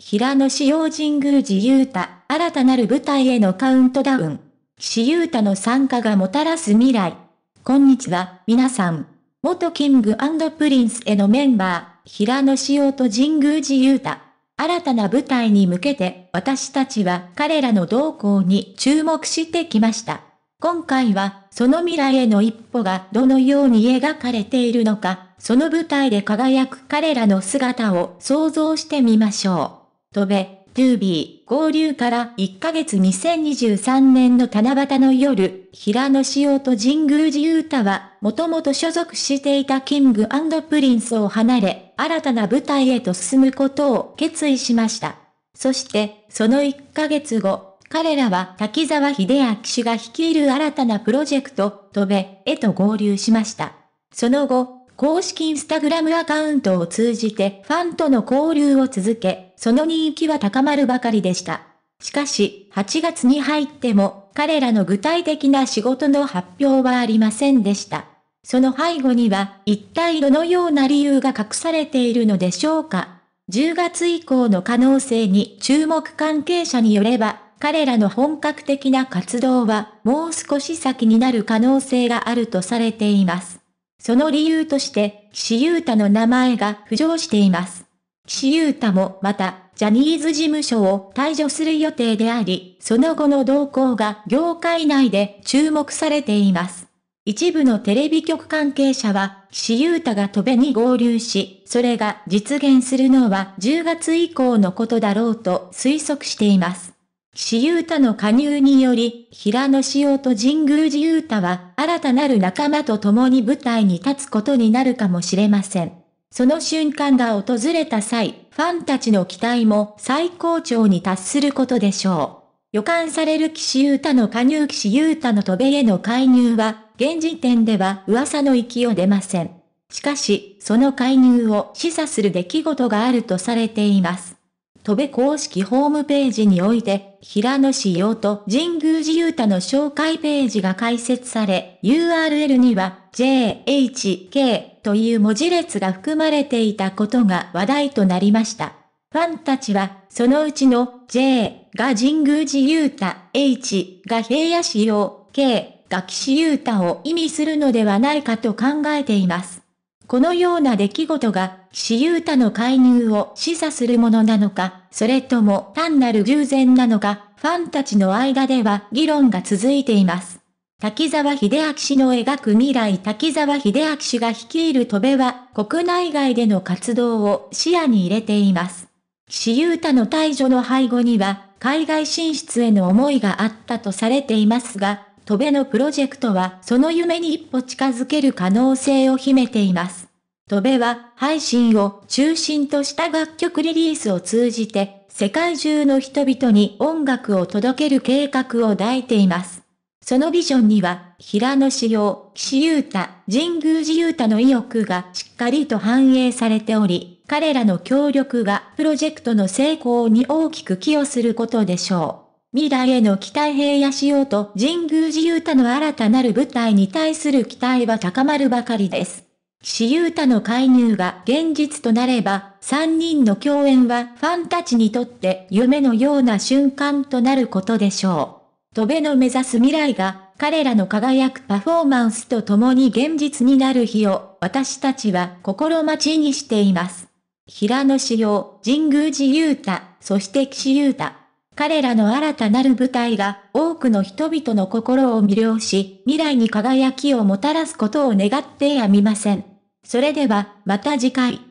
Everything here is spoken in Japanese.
平野紫耀神宮寺勇太、新たなる舞台へのカウントダウン。岸優太の参加がもたらす未来。こんにちは、皆さん。元キングプリンスへのメンバー、平野紫耀と神宮寺勇太。新たな舞台に向けて、私たちは彼らの動向に注目してきました。今回は、その未来への一歩がどのように描かれているのか、その舞台で輝く彼らの姿を想像してみましょう。ドべ、トゥービー、合流から1ヶ月2023年の七夕の夜、平野紫耀と神宮寺雄太は、もともと所属していたキングプリンスを離れ、新たな舞台へと進むことを決意しました。そして、その1ヶ月後、彼らは滝沢秀明氏が率いる新たなプロジェクト、飛べ、へと合流しました。その後、公式インスタグラムアカウントを通じてファンとの交流を続け、その人気は高まるばかりでした。しかし、8月に入っても、彼らの具体的な仕事の発表はありませんでした。その背後には、一体どのような理由が隠されているのでしょうか。10月以降の可能性に注目関係者によれば、彼らの本格的な活動は、もう少し先になる可能性があるとされています。その理由として、岸優太の名前が浮上しています。岸優太もまた、ジャニーズ事務所を退場する予定であり、その後の動向が業界内で注目されています。一部のテレビ局関係者は、岸優太が戸部に合流し、それが実現するのは10月以降のことだろうと推測しています。私優太の加入により、平野紫耀と神宮寺雄太は、新たなる仲間と共に舞台に立つことになるかもしれません。その瞬間が訪れた際、ファンたちの期待も最高潮に達することでしょう。予感される岸優太の加入岸優太の戸米への介入は、現時点では噂の域を出ません。しかし、その介入を示唆する出来事があるとされています。戸部公式ホームページにおいて、平野志陽と神宮寺勇太の紹介ページが開設され、URL には JHK という文字列が含まれていたことが話題となりました。ファンたちは、そのうちの J が神宮寺勇太、H が平野志陽、K が岸優太を意味するのではないかと考えています。このような出来事が、岸優太の介入を示唆するものなのか、それとも単なる偶然なのか、ファンたちの間では議論が続いています。滝沢秀明氏の描く未来滝沢秀明氏が率いる戸部は、国内外での活動を視野に入れています。岸優太の退場の背後には、海外進出への思いがあったとされていますが、戸辺のプロジェクトはその夢に一歩近づける可能性を秘めています。戸辺は配信を中心とした楽曲リリースを通じて世界中の人々に音楽を届ける計画を抱いています。そのビジョンには、平野志陽、岸優太、神宮寺優太の意欲がしっかりと反映されており、彼らの協力がプロジェクトの成功に大きく寄与することでしょう。未来への期待平野仕様と神宮寺勇太の新たなる舞台に対する期待は高まるばかりです。岸優太の介入が現実となれば、3人の共演はファンたちにとって夢のような瞬間となることでしょう。戸辺の目指す未来が、彼らの輝くパフォーマンスと共に現実になる日を、私たちは心待ちにしています。平野紫耀、神宮寺優太、そして岸優太。彼らの新たなる舞台が多くの人々の心を魅了し、未来に輝きをもたらすことを願ってやみません。それでは、また次回。